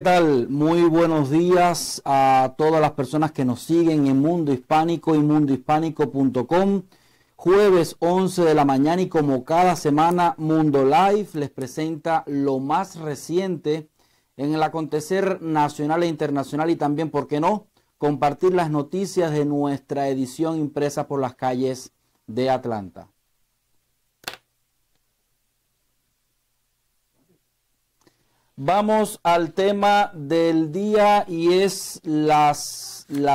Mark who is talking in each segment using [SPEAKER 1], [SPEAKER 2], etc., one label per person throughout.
[SPEAKER 1] ¿Qué tal? Muy buenos días a todas las personas que nos siguen en Mundo Hispánico y mundohispánico.com. Jueves 11 de la mañana y como cada semana Mundo Live les presenta lo más reciente en el acontecer nacional e internacional y también, ¿por qué no?, compartir las noticias de nuestra edición impresa por las calles de Atlanta. Vamos al tema del día y es la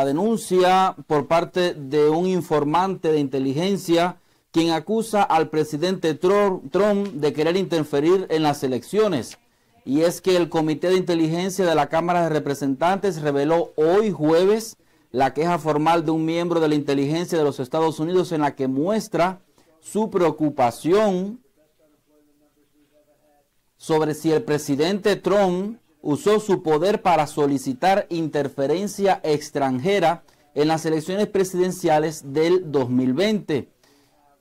[SPEAKER 1] denuncia por parte de un informante de inteligencia quien acusa al presidente Trump de querer interferir en las elecciones. Y es que el Comité de Inteligencia de la Cámara de Representantes reveló hoy jueves la queja formal de un miembro de la inteligencia de los Estados Unidos en la que muestra su preocupación sobre si el presidente Trump usó su poder para solicitar interferencia extranjera en las elecciones presidenciales del 2020.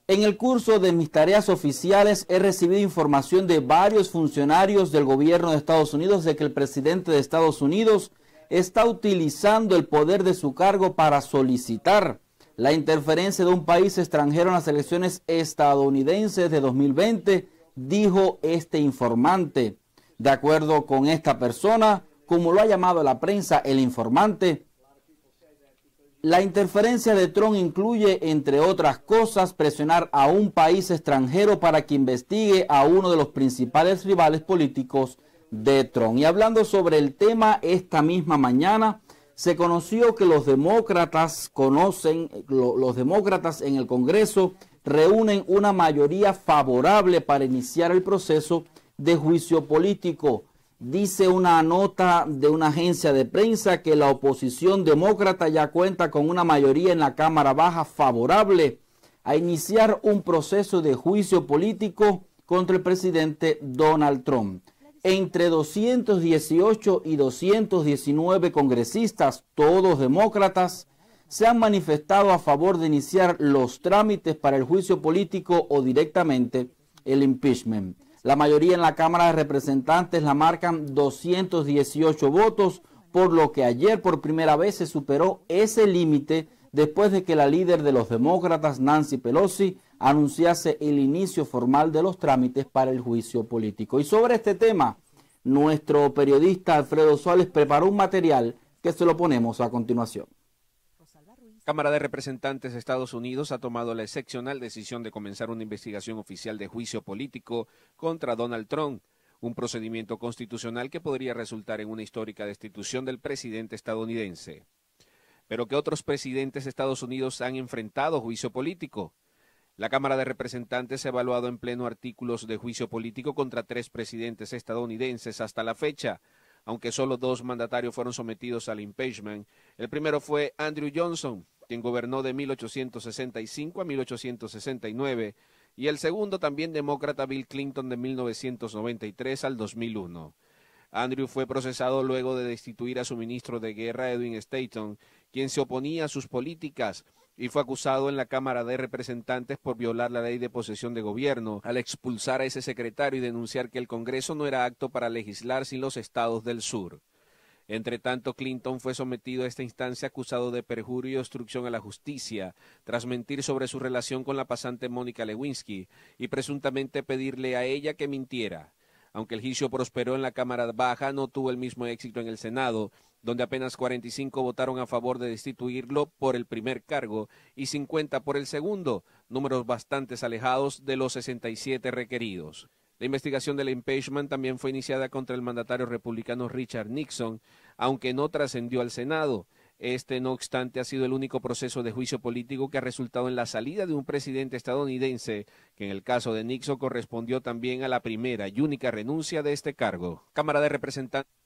[SPEAKER 1] En el curso de mis tareas oficiales he recibido información de varios funcionarios del gobierno de Estados Unidos de que el presidente de Estados Unidos está utilizando el poder de su cargo para solicitar la interferencia de un país extranjero en las elecciones estadounidenses de 2020 dijo este informante. De acuerdo con esta persona, como lo ha llamado la prensa el informante, la interferencia de Trump incluye, entre otras cosas, presionar a un país extranjero para que investigue a uno de los principales rivales políticos de Trump. Y hablando sobre el tema, esta misma mañana se conoció que los demócratas conocen, los demócratas en el Congreso reúnen una mayoría favorable para iniciar el proceso de juicio político. Dice una nota de una agencia de prensa que la oposición demócrata ya cuenta con una mayoría en la Cámara Baja favorable a iniciar un proceso de juicio político contra el presidente Donald Trump. Entre 218 y 219 congresistas, todos demócratas, se han manifestado a favor de iniciar los trámites para el juicio político o directamente el impeachment. La mayoría en la Cámara de Representantes la marcan 218 votos, por lo que ayer por primera vez se superó ese límite después de que la líder de los demócratas, Nancy Pelosi, anunciase el inicio formal de los trámites para el juicio político. Y sobre este tema, nuestro periodista Alfredo Suárez preparó un material que se lo ponemos a continuación.
[SPEAKER 2] Cámara de Representantes de Estados Unidos ha tomado la excepcional decisión de comenzar una investigación oficial de juicio político contra Donald Trump, un procedimiento constitucional que podría resultar en una histórica destitución del presidente estadounidense. Pero que otros presidentes de Estados Unidos han enfrentado juicio político. La Cámara de Representantes ha evaluado en pleno artículos de juicio político contra tres presidentes estadounidenses hasta la fecha, aunque solo dos mandatarios fueron sometidos al impeachment. El primero fue Andrew Johnson, quien gobernó de 1865 a 1869, y el segundo también demócrata Bill Clinton de 1993 al 2001. Andrew fue procesado luego de destituir a su ministro de guerra Edwin Stanton, quien se oponía a sus políticas y fue acusado en la Cámara de Representantes por violar la ley de posesión de gobierno al expulsar a ese secretario y denunciar que el Congreso no era acto para legislar sin los estados del sur. Entre tanto, Clinton fue sometido a esta instancia acusado de perjurio y obstrucción a la justicia, tras mentir sobre su relación con la pasante Mónica Lewinsky y presuntamente pedirle a ella que mintiera. Aunque el juicio prosperó en la Cámara Baja, no tuvo el mismo éxito en el Senado, donde apenas 45 votaron a favor de destituirlo por el primer cargo y 50 por el segundo, números bastante alejados de los 67 requeridos. La investigación del impeachment también fue iniciada contra el mandatario republicano Richard Nixon, aunque no trascendió al Senado. Este, no obstante, ha sido el único proceso de juicio político que ha resultado en la salida de un presidente estadounidense, que en el caso de Nixon correspondió también a la primera y única renuncia de este cargo. Cámara de Representantes.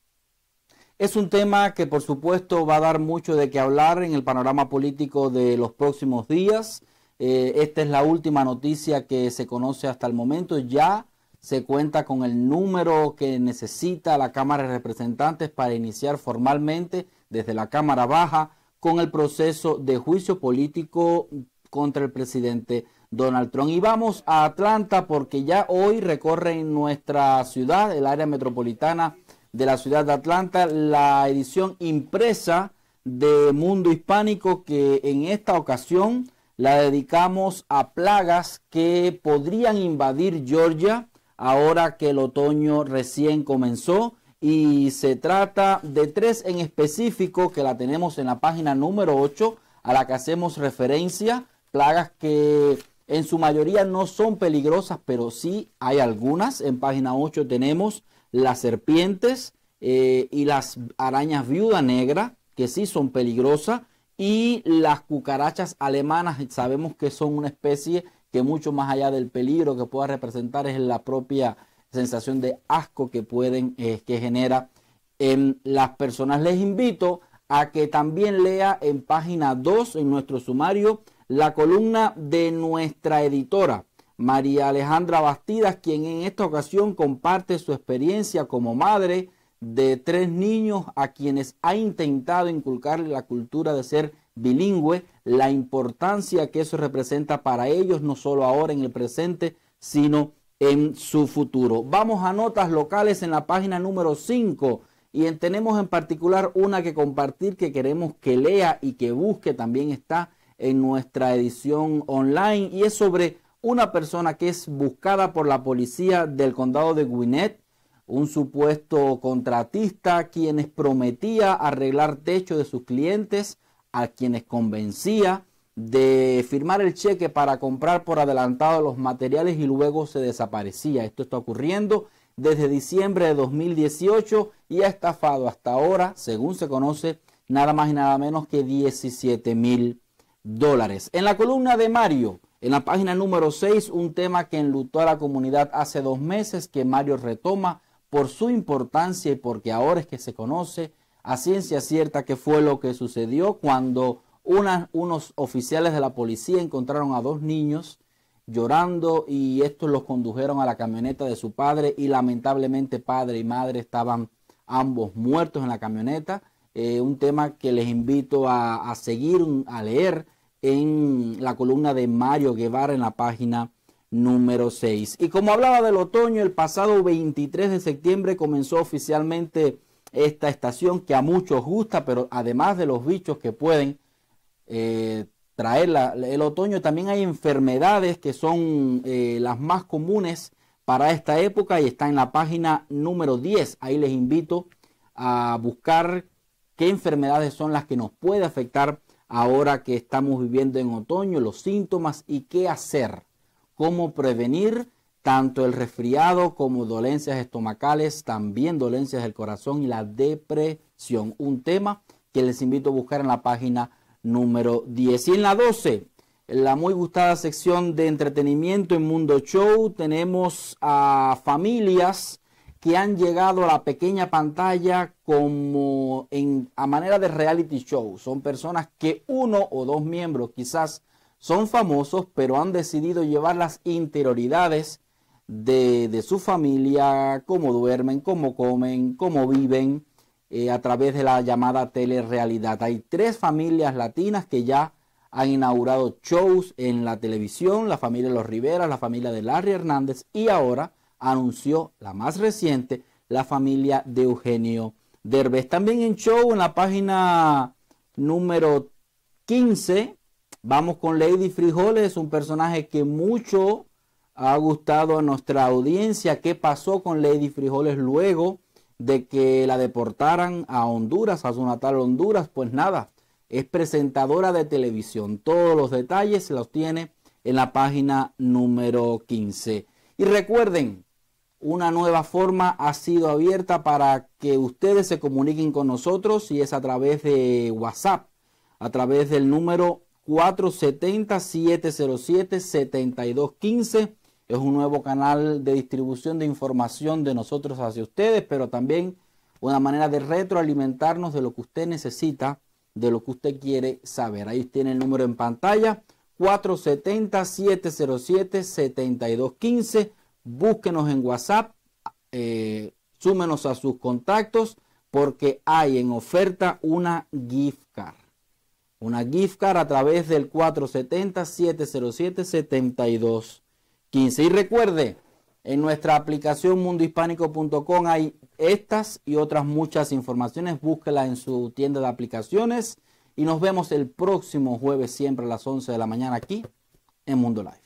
[SPEAKER 1] Es un tema que por supuesto va a dar mucho de qué hablar en el panorama político de los próximos días. Eh, esta es la última noticia que se conoce hasta el momento. Ya se cuenta con el número que necesita la Cámara de Representantes para iniciar formalmente desde la Cámara Baja con el proceso de juicio político contra el presidente Donald Trump. Y vamos a Atlanta porque ya hoy recorre nuestra ciudad, el área metropolitana, de la ciudad de Atlanta, la edición impresa de Mundo Hispánico que en esta ocasión la dedicamos a plagas que podrían invadir Georgia ahora que el otoño recién comenzó y se trata de tres en específico que la tenemos en la página número 8 a la que hacemos referencia, plagas que en su mayoría no son peligrosas, pero sí hay algunas. En página 8 tenemos las serpientes eh, y las arañas viuda negra, que sí son peligrosas. Y las cucarachas alemanas, sabemos que son una especie que mucho más allá del peligro que pueda representar es la propia sensación de asco que pueden, eh, que genera en las personas. Les invito a que también lea en página 2 en nuestro sumario la columna de nuestra editora, María Alejandra Bastidas, quien en esta ocasión comparte su experiencia como madre de tres niños a quienes ha intentado inculcarle la cultura de ser bilingüe, la importancia que eso representa para ellos, no solo ahora en el presente, sino en su futuro. Vamos a notas locales en la página número 5 y en, tenemos en particular una que compartir que queremos que lea y que busque, también está en nuestra edición online y es sobre una persona que es buscada por la policía del condado de Gwinnett, un supuesto contratista quienes prometía arreglar techo de sus clientes, a quienes convencía de firmar el cheque para comprar por adelantado los materiales y luego se desaparecía. Esto está ocurriendo desde diciembre de 2018 y ha estafado hasta ahora, según se conoce, nada más y nada menos que 17 mil dólares. En la columna de Mario, en la página número 6, un tema que enlutó a la comunidad hace dos meses que Mario retoma por su importancia y porque ahora es que se conoce a ciencia cierta qué fue lo que sucedió cuando unos oficiales de la policía encontraron a dos niños llorando y estos los condujeron a la camioneta de su padre y lamentablemente padre y madre estaban ambos muertos en la camioneta. Eh, un tema que les invito a, a seguir, a leer en la columna de Mario Guevara en la página número 6. Y como hablaba del otoño, el pasado 23 de septiembre comenzó oficialmente esta estación que a muchos gusta, pero además de los bichos que pueden eh, traer el otoño, también hay enfermedades que son eh, las más comunes para esta época y está en la página número 10. Ahí les invito a buscar qué enfermedades son las que nos puede afectar ahora que estamos viviendo en otoño, los síntomas y qué hacer, cómo prevenir tanto el resfriado como dolencias estomacales, también dolencias del corazón y la depresión. Un tema que les invito a buscar en la página número 10. Y en la 12, en la muy gustada sección de entretenimiento en Mundo Show, tenemos a familias que han llegado a la pequeña pantalla como en, a manera de reality show. Son personas que uno o dos miembros quizás son famosos, pero han decidido llevar las interioridades de, de su familia, cómo duermen, cómo comen, cómo viven, eh, a través de la llamada telerrealidad. Hay tres familias latinas que ya han inaugurado shows en la televisión, la familia Los Rivera, la familia de Larry Hernández y ahora anunció la más reciente la familia de Eugenio Derbez. También en show, en la página número 15, vamos con Lady Frijoles, un personaje que mucho ha gustado a nuestra audiencia. ¿Qué pasó con Lady Frijoles luego de que la deportaran a Honduras, a su natal Honduras? Pues nada, es presentadora de televisión. Todos los detalles los tiene en la página número 15. Y recuerden, una nueva forma ha sido abierta para que ustedes se comuniquen con nosotros y es a través de WhatsApp, a través del número 470-707-7215. Es un nuevo canal de distribución de información de nosotros hacia ustedes, pero también una manera de retroalimentarnos de lo que usted necesita, de lo que usted quiere saber. Ahí tiene el número en pantalla, 470-707-7215 búsquenos en WhatsApp, eh, súmenos a sus contactos porque hay en oferta una gift card. Una gift card a través del 470-707-7215. Y recuerde, en nuestra aplicación mundohispánico.com hay estas y otras muchas informaciones. Búsquela en su tienda de aplicaciones. Y nos vemos el próximo jueves, siempre a las 11 de la mañana, aquí en Mundo Live.